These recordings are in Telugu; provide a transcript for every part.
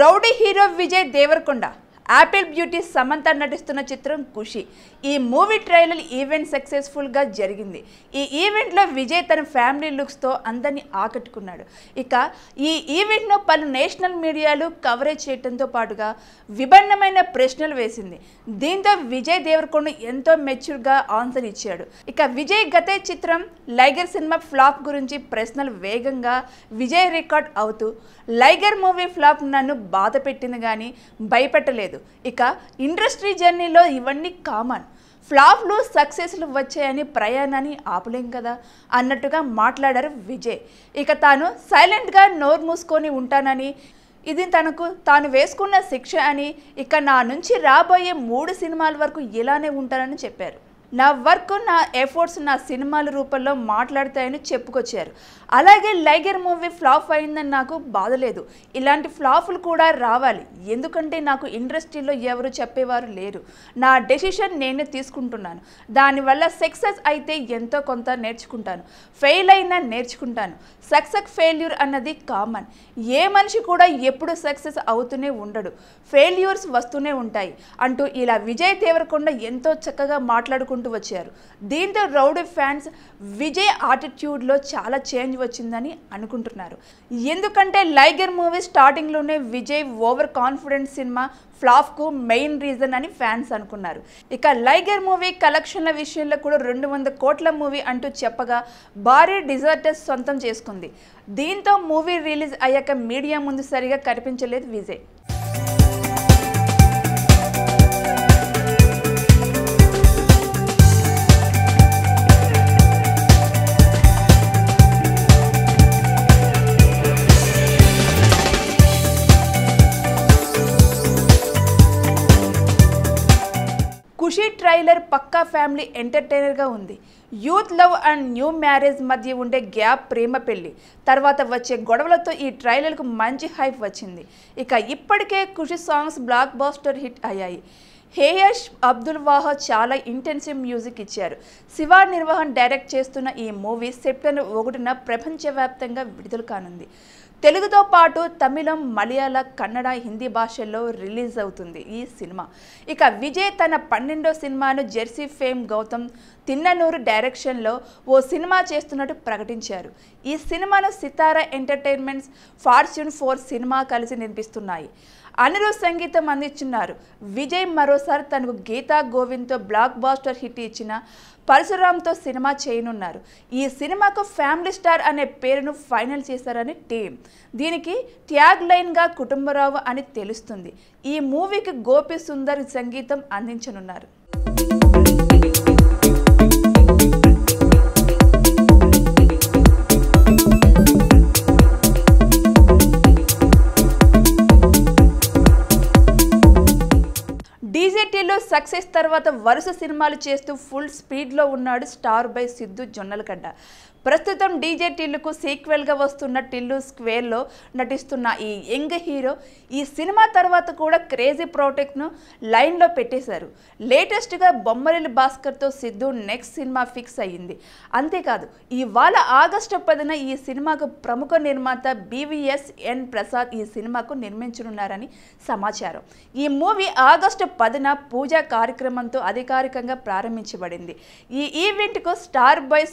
rowdy hero Vijay Devarakonda apple beauty Samantha నటిస్తున్న చిత్రం ఖుషి ఈ మూవీ ట్రైలర్ ఈవెంట్ సక్సెస్ఫుల్గా జరిగింది ఈ ఈవెంట్లో విజయ్ తన ఫ్యామిలీ లుక్స్తో అందరినీ ఆకట్టుకున్నాడు ఇక ఈ ఈవెంట్ను పలు నేషనల్ మీడియాలు కవరేజ్ చేయడంతో పాటుగా విభిన్నమైన ప్రశ్నలు వేసింది దీంతో విజయ్ దేవరకొండ ఎంతో మెచ్యూర్గా ఆన్సర్ ఇచ్చాడు ఇక విజయ్ గతే చిత్రం లైగర్ సినిమా ఫ్లాప్ గురించి ప్రశ్నలు వేగంగా విజయ్ రికార్డ్ అవుతూ లైగర్ మూవీ ఫ్లాప్ నన్ను బాధ పెట్టింది కానీ భయపెట్టలేదు లేదు ఇక ఇండస్ట్రీ జర్నీలో ఇవన్నీ కామన్ ఫ్లాప్లు సక్సెస్లు వచ్చాయని ప్రయాణాన్ని ఆపలేం కదా అన్నట్టుగా మాట్లాడారు విజయ్ ఇక తాను సైలెంట్గా నోరు మూసుకొని ఉంటానని ఇది తనకు తాను వేసుకున్న శిక్ష అని ఇక నా నుంచి రాబోయే మూడు సినిమాల వరకు ఇలానే ఉంటానని చెప్పారు నా వర్క్ నా ఎఫర్ట్స్ నా సినిమాల రూపంలో మాట్లాడతాయని చెప్పుకొచ్చారు అలాగే లైగర్ మూవీ ఫ్లాప్ అయిందని నాకు బాధ లేదు ఇలాంటి ఫ్లాపులు కూడా రావాలి ఎందుకంటే నాకు ఇండస్ట్రీలో ఎవరు చెప్పేవారు లేరు నా డెసిషన్ నేనే తీసుకుంటున్నాను దానివల్ల సక్సెస్ అయితే ఎంతో కొంత నేర్చుకుంటాను ఫెయిల్ అయినా నేర్చుకుంటాను సక్సెస్ ఫెయిల్యూర్ అన్నది కామన్ ఏ మనిషి కూడా ఎప్పుడు సక్సెస్ అవుతూనే ఉండడు ఫెయిల్యూర్స్ వస్తూనే ఉంటాయి అంటూ ఇలా విజయ్ తీవ్రకుండా ఎంతో చక్కగా మాట్లాడుకుంటూ చేసుకుంటూ వచ్చారు దీంతో రౌడీ ఫ్యాన్స్ విజయ్ ఆటిట్యూడ్లో చాలా చేంజ్ వచ్చిందని అనుకుంటున్నారు ఎందుకంటే లైగర్ మూవీ స్టార్టింగ్లోనే విజయ్ ఓవర్ కాన్ఫిడెన్స్ సినిమా ఫ్లాప్కు మెయిన్ రీజన్ అని ఫ్యాన్స్ అనుకున్నారు ఇక లైగర్ మూవీ కలెక్షన్ల విషయంలో కూడా రెండు వంద కోట్ల మూవీ అంటూ చెప్పగా భారీ డిజర్టర్స్ సొంతం చేసుకుంది దీంతో మూవీ రిలీజ్ అయ్యాక మీడియా ముందు సరిగా కనిపించలేదు విజయ్ పక్కా ఫ్యామిలీ ఎంటర్టైనర్గా ఉంది youth love and new marriage మధ్య ఉండే గ్యాప్ ప్రేమ పెళ్లి తర్వాత వచ్చే గొడవలతో ఈ ట్రైలర్కు మంచి హైప్ వచ్చింది ఇక ఇప్పటికే కృషి సాంగ్స్ బ్లాక్ బాస్టర్ హిట్ అయ్యాయి హేయష్ అబ్దుల్ వాహ చాలా ఇంటెన్సివ్ మ్యూజిక్ ఇచ్చారు శివ నిర్వహణ డైరెక్ట్ చేస్తున్న ఈ మూవీ సెప్టెంబర్ ఒకటిన ప్రపంచవ్యాప్తంగా విడుదల కానుంది తెలుగుతో పాటు తమిళం మలయాళ కన్నడ హిందీ భాషల్లో రిలీజ్ అవుతుంది ఈ సినిమా ఇక విజయ్ తన పన్నెండో సినిమాను జెర్సీ ఫేమ్ గౌతమ్ తిన్ననూరు డైరెక్షన్లో ఓ సినిమా చేస్తున్నట్టు ప్రకటించారు ఈ సినిమాను Sithara entertainments fortune four cinema కలిసి నిర్మిస్తున్నాయి అనిరుద్ సంగీతం అందించున్నారు విజయ్ మరోసారి తనకు గీతా గోవింద్తో బ్లాక్ బాస్టర్ హిట్ ఇచ్చిన పరశురామ్తో సినిమా చేయనున్నారు ఈ సినిమాకు ఫ్యామిలీ స్టార్ అనే పేరును ఫైనల్ చేశారని టీమ్ దీనికి ట్యాగ్ లైన్గా కుటుంబరావు అని తెలుస్తుంది ఈ మూవీకి గోపి సుందర్ సంగీతం అందించనున్నారు సక్సెస్ తర్వాత వరుస సినిమాలు చేస్తూ ఫుల్ స్పీడ్లో ఉన్నాడు స్టార్ బై సిద్ధు జొన్నలగడ్డ ప్రస్తుతం డీజే టిల్లుకు సీక్వెల్గా వస్తున్న టిల్లు స్క్వేర్లో నటిస్తున్న ఈ యంగ్ హీరో ఈ సినిమా తర్వాత కూడా క్రేజీ ప్రోటెక్ట్ను లైన్లో పెట్టేశారు లేటెస్ట్గా బొమ్మరిల్లి భాస్కర్తో సిద్ధు నెక్స్ట్ సినిమా ఫిక్స్ అయ్యింది అంతేకాదు ఇవాళ ఆగస్టు పదిన ఈ సినిమాకు ప్రముఖ నిర్మాత బీవీఎస్ ఎన్ ప్రసాద్ ఈ సినిమాకు నిర్మించనున్నారని సమాచారం ఈ మూవీ ఆగస్టు పదిన పూజా కార్యక్రమంతో అధికారికంగా ప్రారంభించబడింది ఈ ఈవెంట్కు స్టార్ బాయ్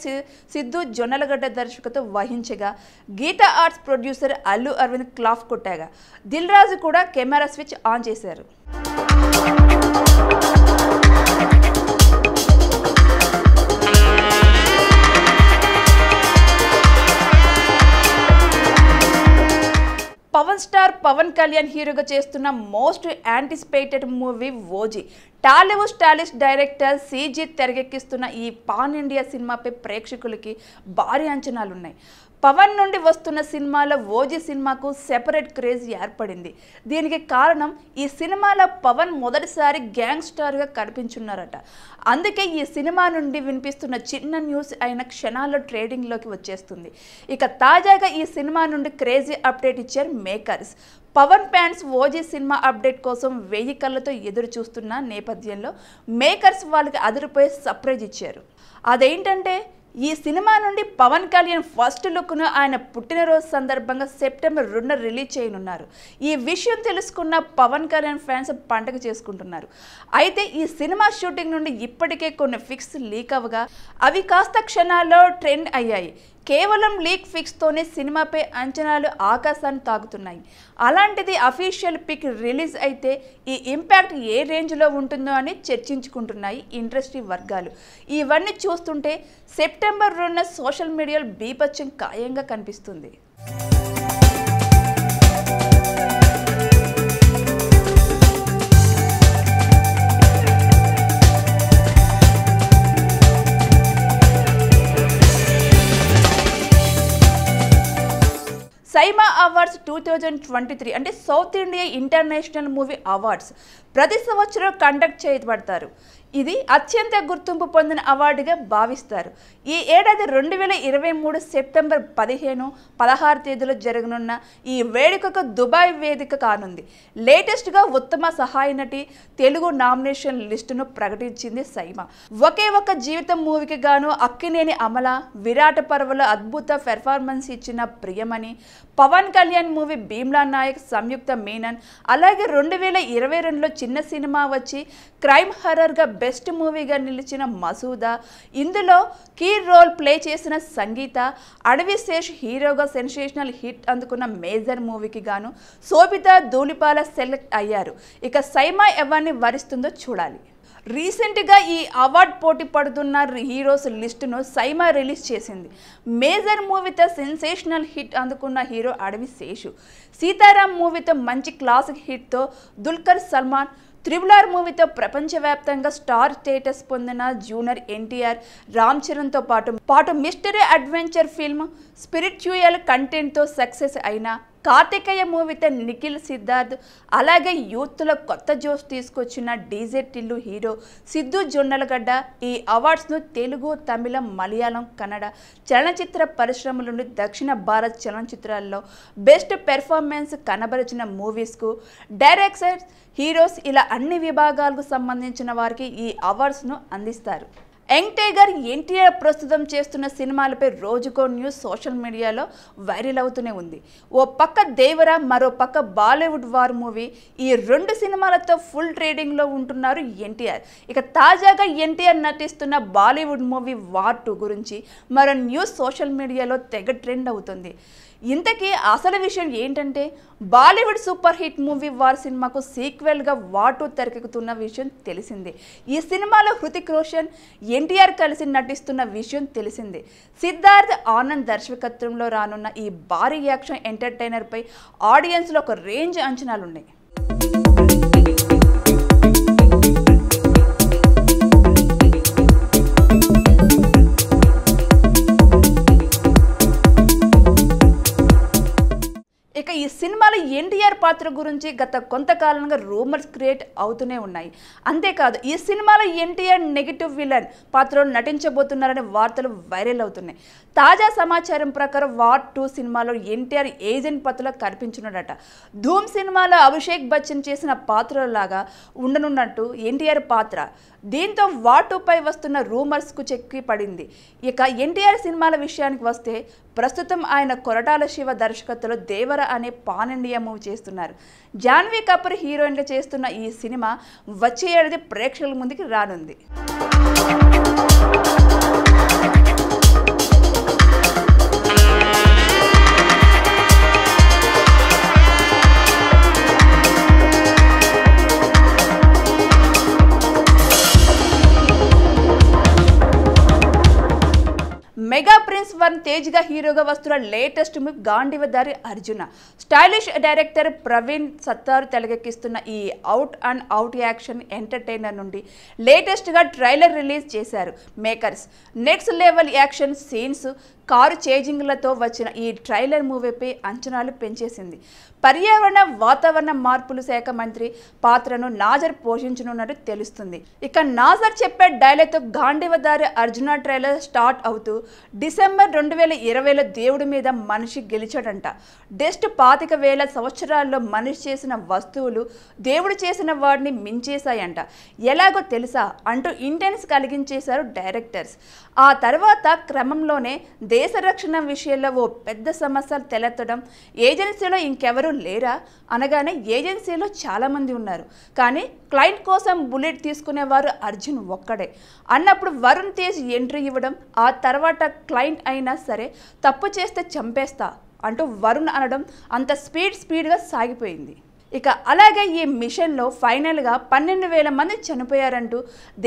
సిద్ధు జొన్నలగడ్డ దర్శకత్వం వహించగా Geetha arts producer Allu Aravind clap కొట్టాగా దిల్ రాజు కూడా కెమెరా స్విచ్ ఆన్ చేశారు పవన్ కళ్యాణ్ హీరోగా చేస్తున్న most anticipated movie OG Tollywood stylish director సీజీ తెరకెక్కిస్తున్న ఈ పాన్ ఇండియా సినిమాపై ప్రేక్షకులకి భారీ అంచనాలున్నాయి పవన్ నుండి వస్తున్న సినిమాల ఓజీ సినిమాకు సెపరేట్ క్రేజ్ ఏర్పడింది దీనికి కారణం ఈ సినిమాలో పవన్ మొదటిసారి గ్యాంగ్స్టార్గా కనిపించున్నారట అందుకే ఈ సినిమా నుండి వినిపిస్తున్న చిన్న న్యూస్ అయిన క్షణాల్లో ట్రేడింగ్లోకి వచ్చేస్తుంది ఇక తాజాగా ఈ సినిమా నుండి క్రేజీ అప్డేట్ ఇచ్చారు makers Pawan fans OG cinema update కోసం వెయ్యి కళ్ళతో ఎదురు చూస్తున్న నేపథ్యంలో మేకర్స్ వాళ్ళకి అదిరిపోయి సర్ప్రైజ్ ఇచ్చారు అదేంటంటే ఈ సినిమా నుండి పవన్ కళ్యాణ్ ఫస్ట్ లుక్ను ఆయన పుట్టినరోజు సందర్భంగా సెప్టెంబర్ రెండున రిలీజ్ చేయనున్నారు ఈ విషయం తెలుసుకున్న పవన్ కళ్యాణ్ ఫ్యాన్స్ పండగ చేసుకుంటున్నారు అయితే ఈ సినిమా షూటింగ్ నుండి ఇప్పటికే కొన్ని ఫిక్స్ లీక్ అవగా అవి కాస్త క్షణాల్లో ట్రెండ్ అయ్యాయి కేవలం లీక్ ఫిక్స్తోనే సినిమాపై అంచనాలు ఆకాశాన్ని తాకుతున్నాయి అలాంటిది అఫీషియల్ పిక్ రిలీజ్ అయితే ఈ ఇంపాక్ట్ ఏ రేంజ్లో ఉంటుందో అని చర్చించుకుంటున్నాయి ఇండస్ట్రీ వర్గాలు ఇవన్నీ చూస్తుంటే సెప్టెంబర్ రెండున సోషల్ మీడియాలో బీపత్యం ఖాయంగా కనిపిస్తుంది awards two thousand twenty three అంటే South India international movie awards ప్రతి సంవత్సరం కండక్ట్ చేయబడతారు ఇది అత్యంత గుర్తింపు పొందిన అవార్డుగా భావిస్తారు ఈ ఏడాది రెండు వేల ఇరవై మూడు సెప్టెంబర్ పదిహేను పదహారు తేదీలో జరగనున్న ఈ వేడుకకు దుబాయ్ వేదిక కానుంది లేటెస్ట్గా ఉత్తమ సహాయ నటి తెలుగు నామినేషన్ లిస్టును ప్రకటించింది సైమ ఒకే ఒక జీవితం మూవీకి గాను అక్కినేని అమల విరాట పర్వలో అద్భుత పెర్ఫార్మెన్స్ ఇచ్చిన ప్రియమణి పవన్ కళ్యాణ్ మూవీ భీమ్లా నాయక్ సంయుక్త మీనన్ అలాగే రెండు వేల ఇరవై రెండులో చిన్న సినిమా వచ్చి క్రైమ్ హర్రర్గా బెస్ట్ మూవీగా నిలిచిన మసూదా ఇందులో కీ రోల్ ప్లే చేసిన సంగీత అడవి శేష్ హీరోగా సెన్సేషనల్ హిట్ అందుకున్న మేజర్ మూవీకి గాను శోభిత ధూళిపాల సెలెక్ట్ అయ్యారు ఇక సైమా ఎవరిని వరిస్తుందో చూడాలి రీసెంట్గా ఈ అవార్డ్ పోటీ పడుతున్న హీరోస్ లిస్టును సైమా రిలీజ్ చేసింది మేజర్ మూవీతో సెన్సేషనల్ హిట్ అందుకున్న హీరో అడవి శేషు సీతారాం మూవీతో మంచి క్లాసిక్ హిట్తో దుల్కర్ సల్మాన్ త్రిబులార్ మూవీతో ప్రపంచవ్యాప్తంగా స్టార్ స్టేటస్ పొందిన జూనియర్ ఎన్టీఆర్ రామ్ చరణ్తో పాటు పాటు మిస్టరీ అడ్వెంచర్ ఫిల్మ్ స్పిరిచువల్ కంటెంట్తో సక్సెస్ అయిన కార్తికేయ మూవీతో నిఖిల్ సిద్ధార్థ్ అలాగే యూత్లో కొత్త జోష్ తీసుకొచ్చిన డీజే టిల్లు హీరో సిద్ధు జొన్నలగడ్డ ఈ అవార్డ్స్ను తెలుగు తమిళం మలయాళం కన్నడ చలనచిత్ర పరిశ్రమల నుండి దక్షిణ భారత్ చలనచిత్రాల్లో బెస్ట్ పెర్ఫార్మెన్స్ కనబరిచిన మూవీస్కు డైరెక్టర్స్ హీరోస్ ఇలా అన్ని విభాగాలకు సంబంధించిన వారికి ఈ అవార్డ్స్ను అందిస్తారు యంగ్ టైగర్ ఎన్టీఆర్ ప్రస్తుతం చేస్తున్న సినిమాలపై రోజుకో న్యూస్ సోషల్ మీడియాలో వైరల్ అవుతూనే ఉంది ఓ పక్క దేవర మరో పక్క బాలీవుడ్ వార్ మూవీ ఈ రెండు సినిమాలతో ఫుల్ ట్రేడింగ్లో ఉంటున్నారు ఎన్టీఆర్ ఇక తాజాగా ఎన్టీఆర్ నటిస్తున్న బాలీవుడ్ మూవీ వార్ టూ గురించి మరో న్యూస్ సోషల్ మీడియాలో తెగ ట్రెండ్ అవుతుంది ఇంతకీ అసలు విషయం ఏంటంటే Bollywood super hit movie war సినిమాకు సీక్వెల్గా వాటు తెరకెక్కుతున్న విషయం తెలిసిందే ఈ సినిమాలో హృతిక్ రోషన్ ఎన్టీఆర్ కలిసి నటిస్తున్న విషయం తెలిసిందే సిద్ధార్థ్ ఆనంద్ దర్శకత్వంలో రానున్న ఈ భారీ యాక్షన్ ఎంటర్టైనర్పై ఆడియన్స్లో ఒక రేంజ్ అంచనాలున్నాయి సినిమాలో ఎన్టీఆర్ పాత్ర గురించి గత కొంతకాలంగా రూమర్స్ క్రియేట్ అవుతూనే ఉన్నాయి అంతేకాదు ఈ సినిమాలో ఎన్టీఆర్ నెగిటివ్ విలన్ పాత్రలో నటించబోతున్నారనే వార్తలు వైరల్ అవుతున్నాయి తాజా సమాచారం ప్రకారం వార్ టూ సినిమాలో ఎన్టీఆర్ ఏజెంట్ పాత్రలో కనిపించనుడట ధూమ్ సినిమాలో అభిషేక్ బచ్చన్ చేసిన పాత్రలాగా ఉండనున్నట్టు ఎన్టీఆర్ పాత్ర దీంతో వాటుపై వస్తున్న రూమర్స్కు చెక్కి పడింది ఇక ఎన్టీఆర్ సినిమాల విషయానికి వస్తే ప్రస్తుతం ఆయన కొరటాల శివ దర్శకత్వంలో దేవర అనే పాన్ ఇండియా మూవీ చేస్తున్నారు జాన్వీ కపూర్ హీరోయిన్గా చేస్తున్న ఈ సినిమా వచ్చే ఏడాది ప్రేక్షకుల ముందుకి రానుంది గా హీరోగా వస్తున్న latest movie Gandeevadhari Arjuna stylish director Praveen Sattaru తెలగెక్కిస్తున్న ఈ out and out action entertainer నుండి లేటెస్ట్గా ట్రైలర్ రిలీజ్ చేశారు makers next level action scenes car చేజింగ్లతో వచ్చిన ఈ ట్రైలర్ మూవీపై అంచనాలు పెంచేసింది పర్యావరణ వాతావరణ మార్పులు శాఖ మంత్రి పాత్రను నాజర్ పోషించనున్నట్టు తెలుస్తుంది ఇక నాజర్ చెప్పే డైలాగ్తో గాంధీవదారి అర్జున ట్రైలర్ స్టార్ట్ అవుతూ డిసెంబర్ రెండు వేల ఇరవైలో దేవుడి మీద మనిషి గెలిచాడంట డెస్ట్ పాతిక వేల సంవత్సరాల్లో మనిషి చేసిన వస్తువులు దేవుడు చేసిన వాడిని మించేశాయంట ఎలాగో తెలుసా అంటూ ఇంటెన్స్ కలిగించేశారు డైరెక్టర్స్ ఆ తర్వాత క్రమంలోనే దేశ రక్షణ విషయంలో ఓ పెద్ద సమస్యలు తెలెత్తడం ఏజెన్సీలో ఇంకెవరూ లేరా అనగానే ఏజెన్సీలో చాలామంది ఉన్నారు కానీ క్లయింట్ కోసం బుల్లెట్ తీసుకునేవారు అర్జున్ ఒక్కడే అన్నప్పుడు వరుణ్ తేజ్ ఎంట్రీ ఇవ్వడం ఆ తర్వాత క్లయింట్ అయినా సరే తప్పు చేస్తే చంపేస్తా అంటూ వరుణ్ అనడం అంత స్పీడ్ స్పీడ్గా సాగిపోయింది ఇక అలాగే ఈ మిషన్లో ఫైనల్గా పన్నెండు వేల మంది చనిపోయారంటూ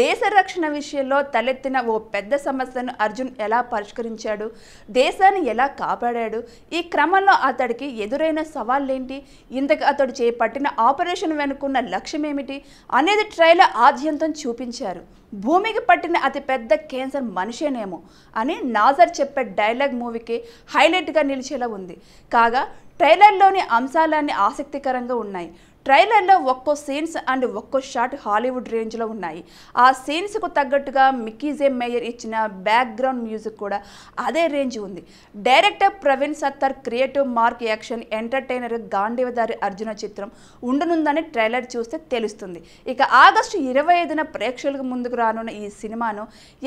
దేశ రక్షణ విషయంలో తలెత్తిన ఓ పెద్ద సమస్యను అర్జున్ ఎలా పరిష్కరించాడు దేశాన్ని ఎలా కాపాడాడు ఈ క్రమంలో అతడికి ఎదురైన సవాళ్ళేంటి ఇంతకు అతడు చేపట్టిన ఆపరేషన్ వెనుకున్న లక్ష్యం ఏమిటి అనేది ట్రైలర్ ఆద్యంతం చూపించారు భూమికి పట్టిన అతి పెద్ద క్యాన్సర్ మనిషేనేమో అని నాజర్ చెప్పే డైలాగ్ మూవీకి హైలైట్గా నిలిచేలా ఉంది కాగా ట్రైలర్లోని అంశాలన్నీ ఆసక్తికరంగా ఉన్నాయి ట్రైలర్లో ఒక్కో సీన్స్ అండ్ ఒక్కో షాట్ హాలీవుడ్ రేంజ్లో ఉన్నాయి ఆ సీన్స్కు తగ్గట్టుగా మిక్కీజే మేయర్ ఇచ్చిన బ్యాక్గ్రౌండ్ మ్యూజిక్ కూడా అదే రేంజ్ ఉంది director Praveen Sattaru creative mark action entertainer Gandeevadhari Arjuna చిత్రం ఉండనుందని ట్రైలర్ చూస్తే తెలుస్తుంది ఇక ఆగస్టు ఇరవై ఐదున ప్రేక్షకులకు ముందుకు రానున్న ఈ సినిమాను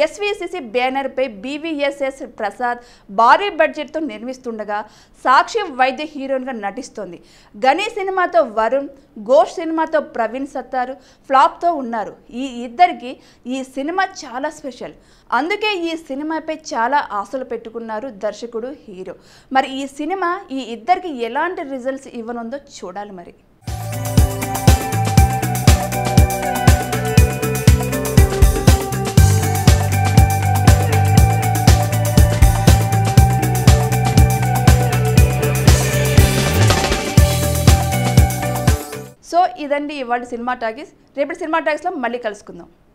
ఎస్విసిసి బ్యానర్పై బీవీఎస్ఎస్ ప్రసాద్ భారీ బడ్జెట్తో నిర్మిస్తుండగా సాక్షి వైద్య హీరోయిన్గా నటిస్తోంది గణి సినిమాతో వరుణ్ గోష్ సినిమాతో ప్రవీణ్ సత్తారు ఫ్లాప్తో ఉన్నారు ఈ ఇద్దరికి ఈ సినిమా చాలా స్పెషల్ అందుకే ఈ సినిమాపై చాలా ఆశలు పెట్టుకున్నారు దర్శకుడు హీరో మరి ఈ సినిమా ఈ ఇద్దరికి ఎలాంటి రిజల్ట్స్ ఇవ్వనుందో చూడాలి మరి ఇదండి ఇవాళ సినిమా టాకీస్ రేపటి సినిమా టాకీస్లో మళ్ళీ కలుసుకుందాం